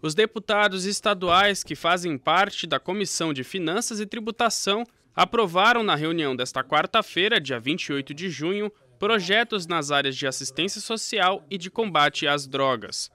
Os deputados estaduais que fazem parte da Comissão de Finanças e Tributação aprovaram na reunião desta quarta-feira, dia 28 de junho, projetos nas áreas de assistência social e de combate às drogas.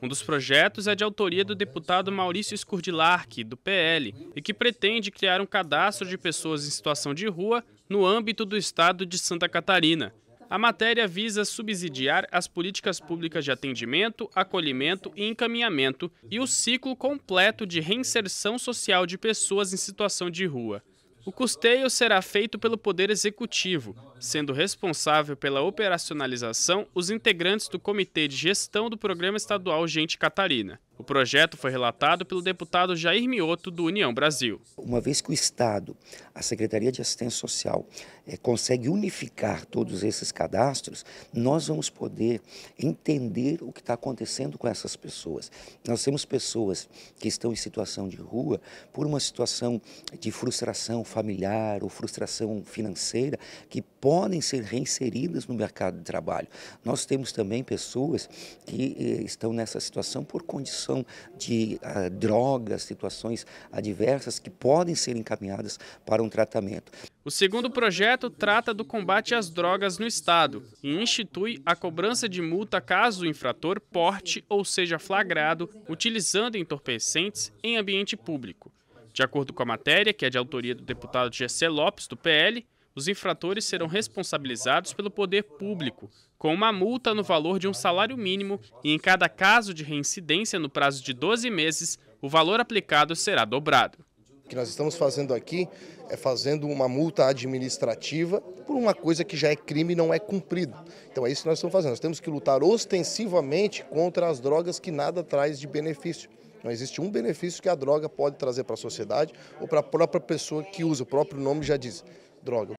Um dos projetos é de autoria do deputado Maurício Skurdilark, do PL, e que pretende criar um cadastro de pessoas em situação de rua no âmbito do estado de Santa Catarina. A matéria visa subsidiar as políticas públicas de atendimento, acolhimento e encaminhamento e o ciclo completo de reinserção social de pessoas em situação de rua. O custeio será feito pelo Poder Executivo, sendo responsável pela operacionalização os integrantes do Comitê de Gestão do Programa Estadual Gente Catarina. O projeto foi relatado pelo deputado Jair Mioto, do União Brasil. Uma vez que o Estado, a Secretaria de Assistência Social, é, consegue unificar todos esses cadastros, nós vamos poder entender o que está acontecendo com essas pessoas. Nós temos pessoas que estão em situação de rua por uma situação de frustração familiar ou frustração financeira que pode podem ser reinseridas no mercado de trabalho. Nós temos também pessoas que eh, estão nessa situação por condição de ah, drogas, situações adversas que podem ser encaminhadas para um tratamento. O segundo projeto trata do combate às drogas no Estado e institui a cobrança de multa caso o infrator porte ou seja flagrado utilizando entorpecentes em ambiente público. De acordo com a matéria, que é de autoria do deputado Gessé Lopes, do PL, os infratores serão responsabilizados pelo poder público, com uma multa no valor de um salário mínimo e, em cada caso de reincidência no prazo de 12 meses, o valor aplicado será dobrado. O que nós estamos fazendo aqui é fazendo uma multa administrativa por uma coisa que já é crime e não é cumprido. Então é isso que nós estamos fazendo. Nós temos que lutar ostensivamente contra as drogas que nada traz de benefício. Não existe um benefício que a droga pode trazer para a sociedade ou para a própria pessoa que usa. O próprio nome já diz droga.